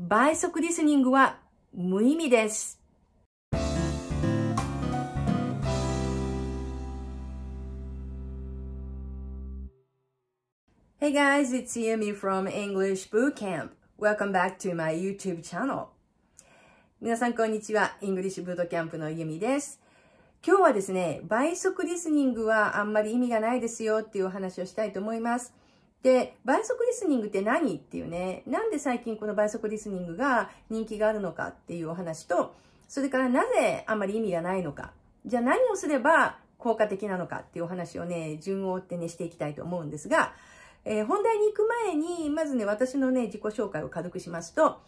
倍速リスニングは無意味です。Hey guys, it's Yumi from English Bootcamp. Welcome back to my YouTube channel. 皆さんこんにちは。English Bootcamp のゆみです。今日はですね、倍速リスニングはあんまり意味がないですよっていうお話をしたいと思います。で、倍速リスニングって何っていうね、なんで最近この倍速リスニングが人気があるのかっていうお話と、それからなぜあまり意味がないのか、じゃあ何をすれば効果的なのかっていうお話をね、順を追ってね、していきたいと思うんですが、えー、本題に行く前に、まずね、私のね、自己紹介を軽くしますと、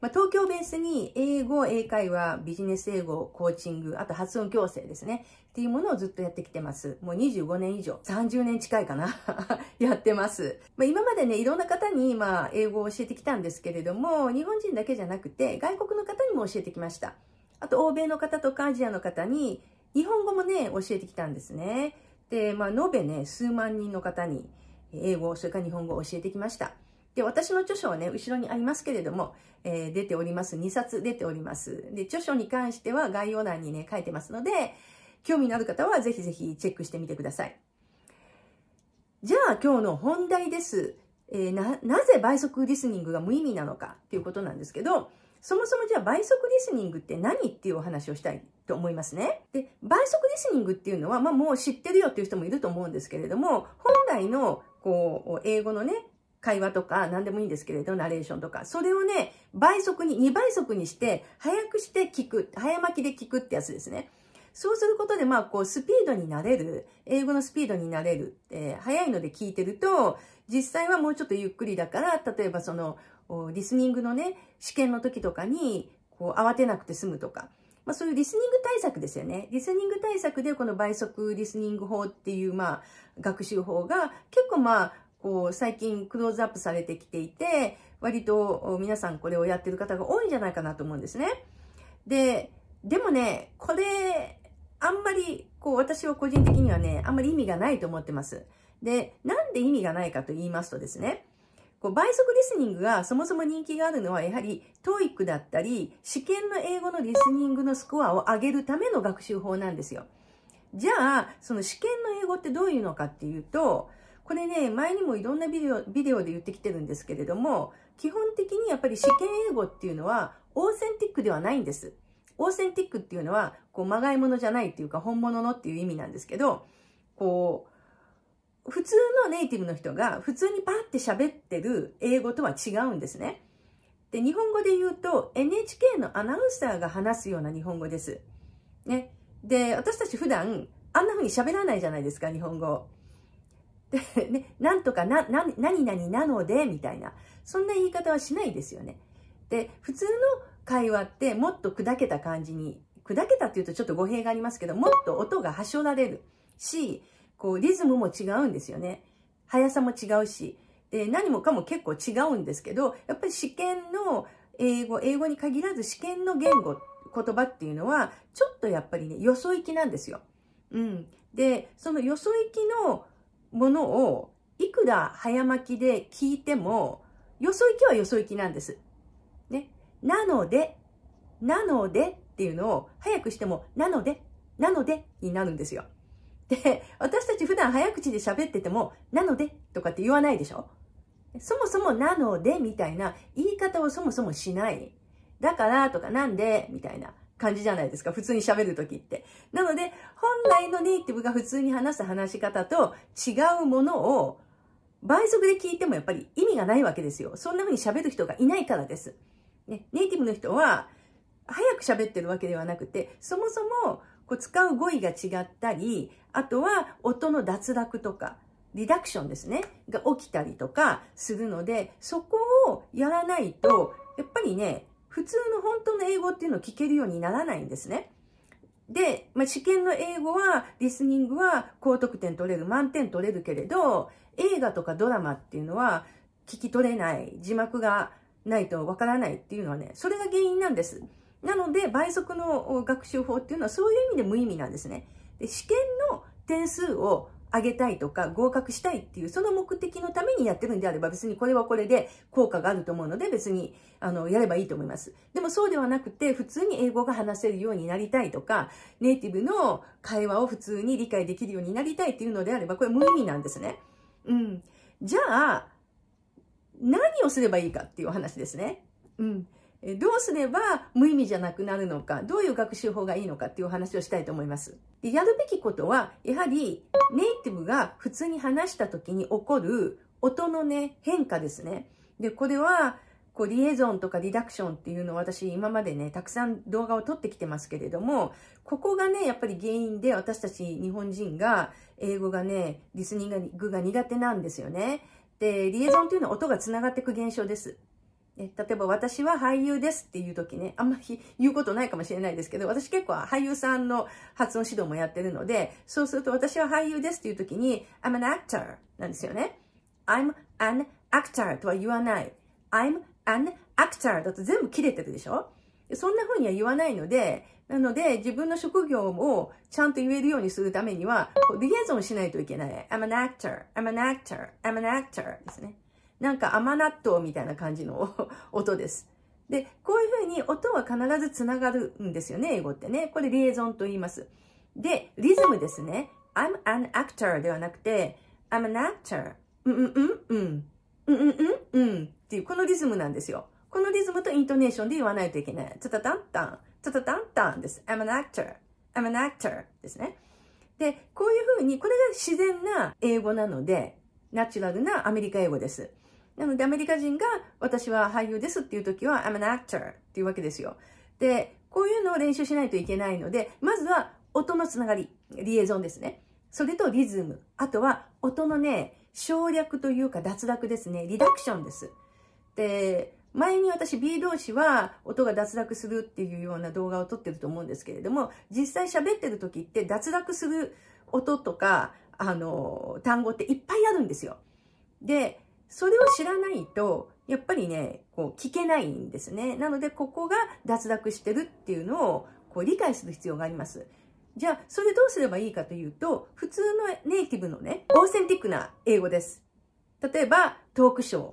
まあ、東京ベースに英語、英会話、ビジネス英語、コーチング、あと発音矯正ですね。っていうものをずっとやってきてます。もう25年以上、30年近いかな やってます。まあ、今までね、いろんな方に、まあ、英語を教えてきたんですけれども、日本人だけじゃなくて、外国の方にも教えてきました。あと、欧米の方とかアジアの方に、日本語もね、教えてきたんですね。で、まあ、延べね、数万人の方に、英語、それから日本語を教えてきました。で、私の著書はね、後ろにありますけれども、えー、出ております。2冊出ております。で、著書に関しては概要欄にね、書いてますので、興味のある方はぜひぜひチェックしてみてください。じゃあ今日の本題です。えー、な、なぜ倍速リスニングが無意味なのかっていうことなんですけど、そもそもじゃあ倍速リスニングって何っていうお話をしたいと思いますね。で、倍速リスニングっていうのは、まあもう知ってるよっていう人もいると思うんですけれども、本来のこう、英語のね、会話とか何でもいいんですけれど、ナレーションとか。それをね、倍速に、2倍速にして、早くして聞く、早巻きで聞くってやつですね。そうすることで、まあ、こう、スピードになれる、英語のスピードになれる、えー、早いので聞いてると、実際はもうちょっとゆっくりだから、例えばその、リスニングのね、試験の時とかに、こう、慌てなくて済むとか。まあ、そういうリスニング対策ですよね。リスニング対策でこの倍速リスニング法っていう、まあ、学習法が結構まあ、こう、最近クローズアップされてきていて、割と皆さんこれをやってる方が多いんじゃないかなと思うんですね。で、でもね、これ、あんまり、こう、私は個人的にはね、あんまり意味がないと思ってます。で、なんで意味がないかと言いますとですね、こう倍速リスニングがそもそも人気があるのはやはり TOEIC だったり試験の英語のリスニングのスコアを上げるための学習法なんですよ。じゃあその試験の英語ってどういうのかっていうとこれね、前にもいろんなビデオビデオで言ってきてるんですけれども、基本的にやっぱり試験英語っていうのは、オーセンティックではないんです。オーセンティックっていうのは、こう、まがいものじゃないっていうか、本物のっていう意味なんですけど、こう、普通のネイティブの人が普通にパーって喋ってる英語とは違うんですね。で、日本語で言うと NHK のアナウンサーが話すような日本語です。ね。で、私たち普段あんな風に喋らないじゃないですか、日本語。で、ね、なんとかな、な、何々なので、みたいな。そんな言い方はしないですよね。で、普通の会話ってもっと砕けた感じに、砕けたっていうとちょっと語弊がありますけど、もっと音が発しょられるし、こう、リズムも違うんですよね。速さも違うし。で、何もかも結構違うんですけど、やっぱり試験の英語、英語に限らず試験の言語、言葉っていうのは、ちょっとやっぱりね、よそ行きなんですよ。うん。で、そのよそ行きのものをいくら早巻きで聞いても、よそ行きはよそ行きなんです。ね。なので、なのでっていうのを早くしても、なので、なのでになるんですよ。で、私たち普段早口で喋ってても、なのでとかって言わないでしょそもそもなのでみたいな言い方をそもそもしない。だからとかなんでみたいな。感じじゃないですか。普通に喋るときって。なので、本来のネイティブが普通に話す話し方と違うものを倍速で聞いてもやっぱり意味がないわけですよ。そんな風に喋る人がいないからです。ね、ネイティブの人は早く喋ってるわけではなくて、そもそもこう使う語彙が違ったり、あとは音の脱落とか、リダクションですね、が起きたりとかするので、そこをやらないと、やっぱりね、普通の本当の英語っていうのを聞けるようにならないんですね。で、まあ、試験の英語は、リスニングは高得点取れる、満点取れるけれど、映画とかドラマっていうのは聞き取れない、字幕がないとわからないっていうのはね、それが原因なんです。なので、倍速の学習法っていうのはそういう意味で無意味なんですね。で試験の点数を上げたいとか合格したいっていうその目的のためにやってるんであれば別にこれはこれで効果があると思うので別にあのやればいいと思います。でもそうではなくて普通に英語が話せるようになりたいとかネイティブの会話を普通に理解できるようになりたいっていうのであればこれ無意味なんですね。うん。じゃあ何をすればいいかっていうお話ですね。うん。どうすれば無意味じゃなくなるのか、どういう学習法がいいのかっていうお話をしたいと思います。で、やるべきことは、やはりネイティブが普通に話した時に起こる音のね、変化ですね。で、これは、こう、リエゾンとかリダクションっていうのを私今までね、たくさん動画を撮ってきてますけれども、ここがね、やっぱり原因で私たち日本人が、英語がね、リスニングが苦手なんですよね。で、リエゾンっていうのは音が繋がっていく現象です。ね、例えば私は俳優ですっていう時ね、あんまり 言うことないかもしれないですけど、私結構俳優さんの発音指導もやってるので、そうすると私は俳優ですっていう時に、I'm an actor なんですよね。I'm an actor とは言わない。I'm an actor だと全部切れてるでしょそんな風には言わないので、なので自分の職業をちゃんと言えるようにするためには、リエゾンしないといけない。I'm an actor, I'm an actor, I'm an actor ですね。なんか甘納豆みたいな感じの 音です。で、こういうふうに音は必ずつながるんですよね、英語ってね。これリエゾンと言います。で、リズムですね。I'm an actor ではなくて、I'm an actor. うんうんうんうん。うんうんうんうんっていう、このリズムなんですよ。このリズムとイントネーションで言わないといけない。ツタタンタン、っタタンタンです。I'm an actor. I'm an actor ですね。で、こういうふうに、これが自然な英語なので、ナチュラルなアメリカ英語です。なのでアメリカ人が私は俳優ですっていう時は I'm an actor っていうわけですよ。で、こういうのを練習しないといけないので、まずは音のつながり、リエゾンですね。それとリズム。あとは音のね、省略というか脱落ですね。リダクションです。で、前に私 B 同士は音が脱落するっていうような動画を撮ってると思うんですけれども、実際喋ってる時って脱落する音とか、あの、単語っていっぱいあるんですよ。で、それを知らないと、やっぱりね、こう聞けないんですね。なので、ここが脱落してるっていうのをこう理解する必要があります。じゃあ、それどうすればいいかというと、普通のネイティブのね、オーセンティックな英語です。例えば、トークショー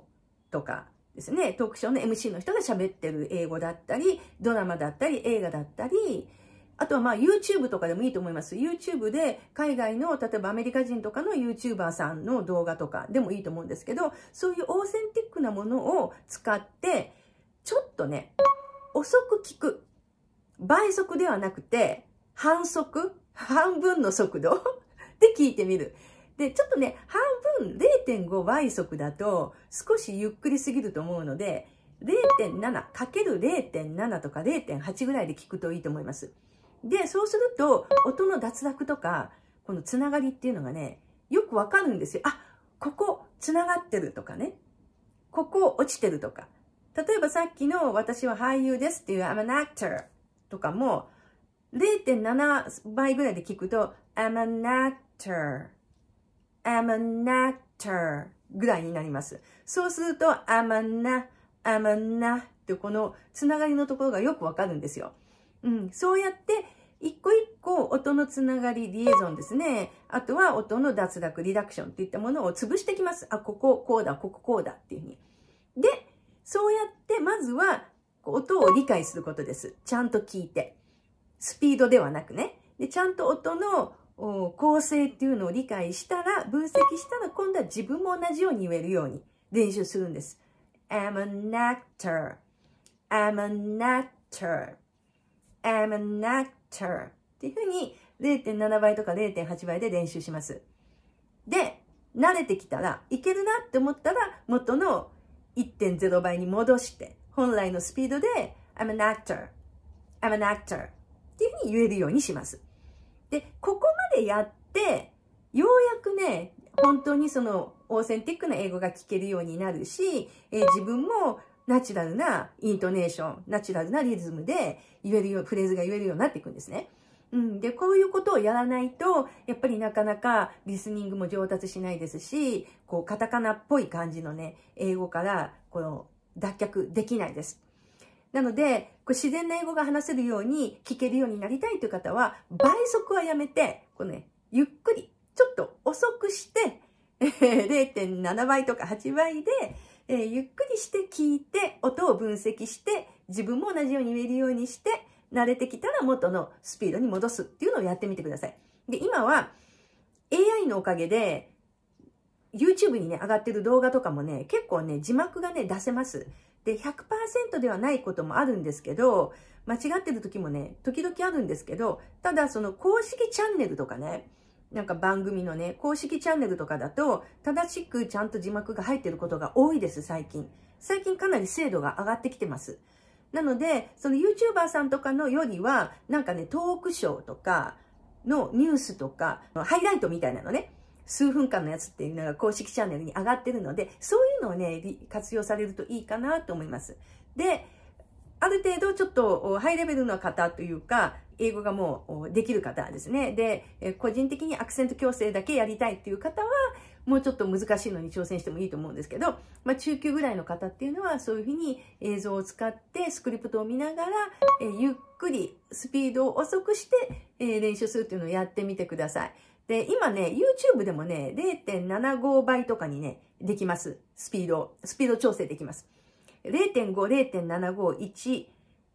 とかですね、トークショーの MC の人が喋ってる英語だったり、ドラマだったり、映画だったり、あとはまあ YouTube とかでもいいと思います。YouTube で海外の、例えばアメリカ人とかの YouTuber さんの動画とかでもいいと思うんですけど、そういうオーセンティックなものを使って、ちょっとね、遅く聞く。倍速ではなくて、半速半分の速度 で聞いてみる。で、ちょっとね、半分0.5倍速だと少しゆっくりすぎると思うので、0.7×0.7 とか0.8ぐらいで聞くといいと思います。で、そうすると、音の脱落とか、このつながりっていうのがね、よくわかるんですよ。あ、ここつながってるとかね。ここ落ちてるとか。例えばさっきの私は俳優ですっていう I'm an actor とかも0.7倍ぐらいで聞くと I'm an actor I'm an actor ぐらいになります。そうすると I'm an, I'm an ってこのつながりのところがよくわかるんですよ。うん、そうやって、一個一個音のつながり、リエゾンですね。あとは音の脱落、リダクションっていったものを潰してきます。あ、こここうだ、こここうだっていうふうに。で、そうやってまずは音を理解することです。ちゃんと聞いて。スピードではなくね。で、ちゃんと音の構成っていうのを理解したら、分析したら今度は自分も同じように言えるように練習するんです。I'm an actor. I'm an actor. am an actor っていうふうに0.7倍とか0.8倍で練習します。で、慣れてきたら、いけるなって思ったら、元の1.0倍に戻して、本来のスピードで、I'm an actor, I'm an actor っていうふうに言えるようにします。で、ここまでやって、ようやくね、本当にそのオーセンティックな英語が聞けるようになるし、えー、自分もナチュラルなイントネーション、ナチュラルなリズムで言えるよう、フレーズが言えるようになっていくんですね。うん、で、こういうことをやらないと、やっぱりなかなかリスニングも上達しないですし、こう、カタカナっぽい感じのね、英語から、この、脱却できないです。なので、こう自然な英語が話せるように、聞けるようになりたいという方は、倍速はやめて、このね、ゆっくり、ちょっと遅くして、0.7 倍とか8倍で、えー、ゆっくりして聞いて、音を分析して、自分も同じように言えるようにして、慣れてきたら元のスピードに戻すっていうのをやってみてください。で、今は AI のおかげで、YouTube にね、上がってる動画とかもね、結構ね、字幕がね、出せます。で、100%ではないこともあるんですけど、間違ってる時もね、時々あるんですけど、ただその公式チャンネルとかね、なんか番組のね、公式チャンネルとかだと、正しくちゃんと字幕が入ってることが多いです、最近。最近かなり精度が上がってきてます。なので、その YouTuber さんとかのよりは、なんかね、トークショーとかのニュースとか、ハイライトみたいなのね、数分間のやつっていうのが公式チャンネルに上がってるので、そういうのをね、活用されるといいかなと思います。で、ある程度ちょっとハイレベルな方というか、英語がもうできる方ですね。で、個人的にアクセント矯正だけやりたいっていう方は、もうちょっと難しいのに挑戦してもいいと思うんですけど、まあ、中級ぐらいの方っていうのはそういうふうに映像を使ってスクリプトを見ながら、えゆっくりスピードを遅くして、え練習するっていうのをやってみてください。で、今ね、YouTube でもね、0.75倍とかにね、できます。スピード、スピード調整できます。0.5、0.75、1、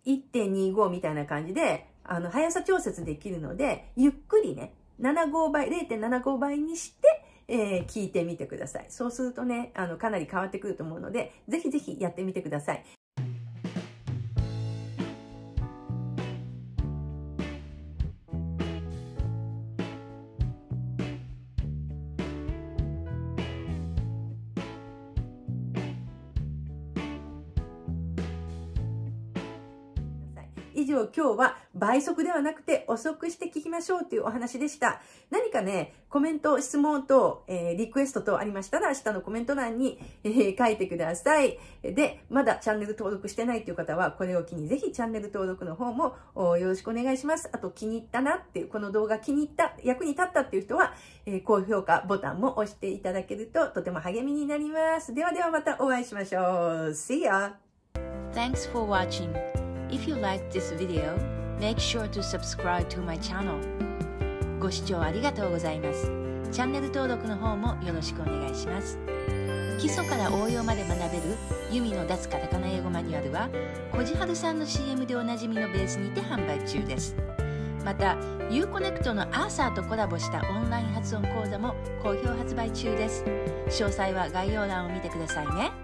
1.25みたいな感じで、あの、速さ調節できるので、ゆっくりね、75倍、0.75倍にして、えー、聞いてみてください。そうするとね、あの、かなり変わってくると思うので、ぜひぜひやってみてください。以上今日は倍速ではなくて遅くして聞きましょうというお話でした。何かね、コメント、質問等、えー、リクエスト等ありましたら明日のコメント欄に、えー、書いてください。で、まだチャンネル登録してないという方はこれを機にぜひチャンネル登録の方もよろしくお願いします。あと気に入ったなっていう、この動画気に入った、役に立ったっていう人は、えー、高評価ボタンも押していただけるととても励みになります。ではではまたお会いしましょう。See ya! Thanks for watching. If you l i k e this video, make sure to subscribe to my channel. ご視聴ありがとうございます。チャンネル登録の方もよろしくお願いします。基礎から応用まで学べるユミの脱カタカナ英語マニュアルは、こじはるさんの CM でおなじみのベースにて販売中です。また、ユーコネクトのアーサーとコラボしたオンライン発音講座も好評発売中です。詳細は概要欄を見てくださいね。